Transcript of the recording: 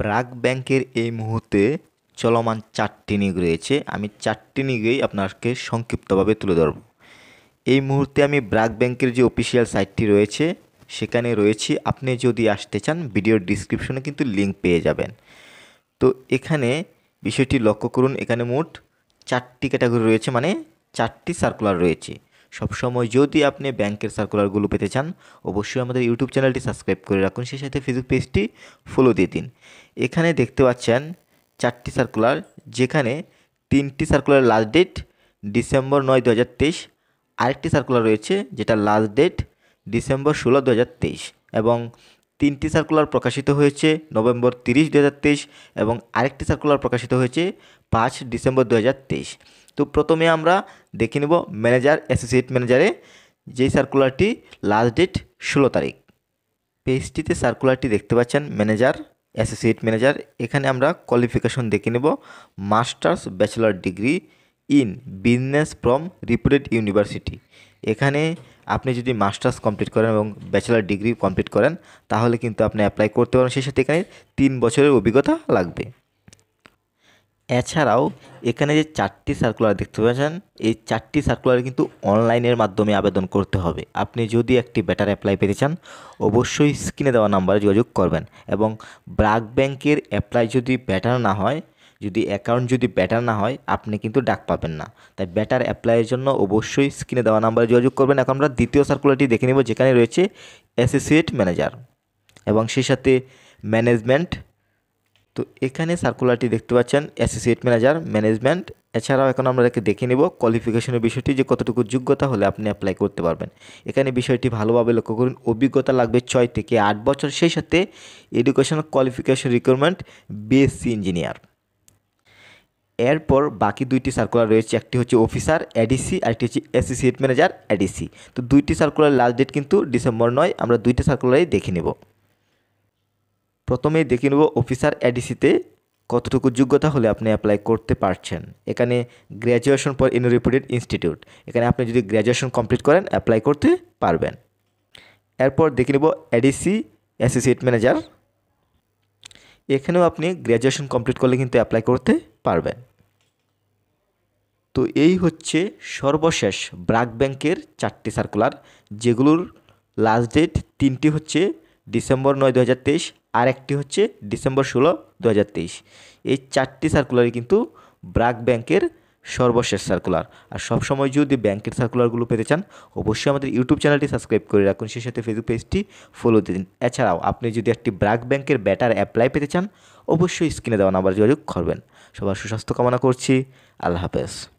ব্র্যাক ব্যাংকের এই মুহূর্তে চলমান চারটি নিগ রয়েছে আমি চারটি নিগেই আপনাকে সংক্ষিপ্তভাবে তুলে ধরব এই মুহূর্তে আমি ব্রাক ব্যাংকের যে অফিসিয়াল সাইটটি রয়েছে সেখানে রয়েছি আপনি যদি আসতে চান ভিডিওর ডিসক্রিপশনে কিন্তু লিঙ্ক পেয়ে যাবেন তো এখানে বিষয়টি লক্ষ্য করুন এখানে মোট চারটি ক্যাটাগরি রয়েছে মানে চারটি সার্কুলার রয়েছে সবসময় যদি আপনি ব্যাংকের সার্কুলারগুলো পেতে চান অবশ্যই আমাদের ইউটিউব চ্যানেলটি সাবস্ক্রাইব করে রাখুন সেই সাথে ফেসবুক পেজটি ফলো দিয়ে দিন এখানে দেখতে পাচ্ছেন চারটি সার্কুলার যেখানে তিনটি সার্কুলার লাস্ট ডেট ডিসেম্বর নয় দু হাজার তেইশ আরেকটি সার্কুলার রয়েছে যেটা লাস্ট ডেট ডিসেম্বর ষোলো দু হাজার তেইশ এবং তিনটি সার্কুলার প্রকাশিত হয়েছে নভেম্বর তিরিশ দু হাজার তেইশ এবং আরেকটি সার্কুলার প্রকাশিত হয়েছে পাঁচ ডিসেম্বর দু হাজার তেইশ তো প্রথমে আমরা দেখে নেব ম্যানেজার অ্যাসোসিয়েট ম্যানেজারে যেই সার্কুলারটি লাস্ট ডেট ষোলো তারিখ পেজটিতে সার্কুলারটি দেখতে পাচ্ছেন ম্যানেজার অ্যাসোসিয়েট ম্যানেজার এখানে আমরা কোয়ালিফিকেশন দেখে নেব masters bachelor degree in business from reputed university এখানে আপনি যদি মাস্টার্স কমপ্লিট করেন এবং ব্যাচেলার ডিগ্রি কমপ্লিট করেন তাহলে কিন্তু আপনি অ্যাপ্লাই করতে পারেন সেই সাথে এখানে তিন বছরের অভিজ্ঞতা লাগবে এছাড়াও এখানে যে চারটি সার্কুলার দেখতে পাচ্ছেন এই চারটি সার্কুলার কিন্তু অনলাইনের মাধ্যমে আবেদন করতে হবে আপনি যদি একটি ব্যাটার অ্যাপ্লাই পেতে চান অবশ্যই স্ক্রিনে দেওয়া নাম্বারে যোগাযোগ করবেন এবং ব্রাক ব্যাংকের অ্যাপ্লাই যদি ব্যাটার না হয় যদি অ্যাকাউন্ট যদি ব্যাটার না হয় আপনি কিন্তু ডাক পাবেন না তাই ব্যাটার অ্যাপ্লাইয়ের জন্য অবশ্যই স্ক্রিনে দেওয়া নাম্বারে যোগাযোগ করবেন এখন আমরা দ্বিতীয় সার্কুলারটি দেখে নেব যেখানে রয়েছে অ্যাসোসিয়েট ম্যানেজার এবং সেই সাথে ম্যানেজমেন্ট তো এখানে সার্কুলারটি দেখতে পাচ্ছেন অ্যাসোসিয়েট ম্যানেজার ম্যানেজমেন্ট এছাড়াও এখন আমরা দেখে নিব কোয়ালিফিকেশনের বিষয়টি যে কতটুকু যোগ্যতা হলে আপনি অ্যাপ্লাই করতে পারবেন এখানে বিষয়টি ভালোভাবে লক্ষ্য করুন অভিজ্ঞতা লাগবে ছয় থেকে আট বছর সেই সাথে educational qualification requirement BSc engineer এরপর বাকি দুইটি সার্কুলার রয়েছে একটি হচ্ছে অফিসার এডিসি আর একটি হচ্ছে অ্যাসোসিয়েট ম্যানেজার এডিসি তো দুইটি সার্কুলার লাস্ট ডেট কিন্তু ডিসেম্বর নয় আমরা দুইটি সার্কুলারই দেখে নেব প্রথমে দেখে নেব অফিসার এডিসিতে কতটুকু যোগ্যতা হলে আপনি অ্যাপ্লাই করতে পারছেন এখানে গ্র্যাজুয়েশন পর ইন রিপুটেড ইনস্টিটিউট এখানে আপনি যদি গ্র্যাজুয়েশন কমপ্লিট করেন অ্যাপ্লাই করতে পারবেন এরপর দেখে নেব এডিসি অ্যাসোসিয়েট ম্যানেজার এখানেও আপনি গ্র্যাজুয়েশন কমপ্লিট করলে কিন্তু অ্যাপ্লাই করতে পারবেন তো এই হচ্ছে সর্বশেষ ব্রাক ব্যাংকের চারটি সার্কুলার যেগুলোর লাস্ট ডেট তিনটি হচ্ছে ডিসেম্বর নয় দু আর একটি হচ্ছে ডিসেম্বর ষোলো দু এই চারটি সার্কুলারই কিন্তু ব্রাক ব্যাংকের সর্বশেষ সার্কুলার আর সবসময় যদি ব্যাংকের সার্কুলারগুলো পেতে চান অবশ্যই আমাদের ইউটিউব চ্যানেলটি সাবস্ক্রাইব করে রাখুন সেই সাথে ফেসবুক পেজটি ফলো দিন এছাড়াও আপনি যদি একটি ব্রাক ব্যাংকের ব্যাটার অ্যাপ্লাই পেতে চান অবশ্যই স্ক্রিনে দেওয়া নাম্বার যোগাযোগ করবেন সবার সুস্বাস্থ্য কামনা করছি আল্লাহ হাফেজ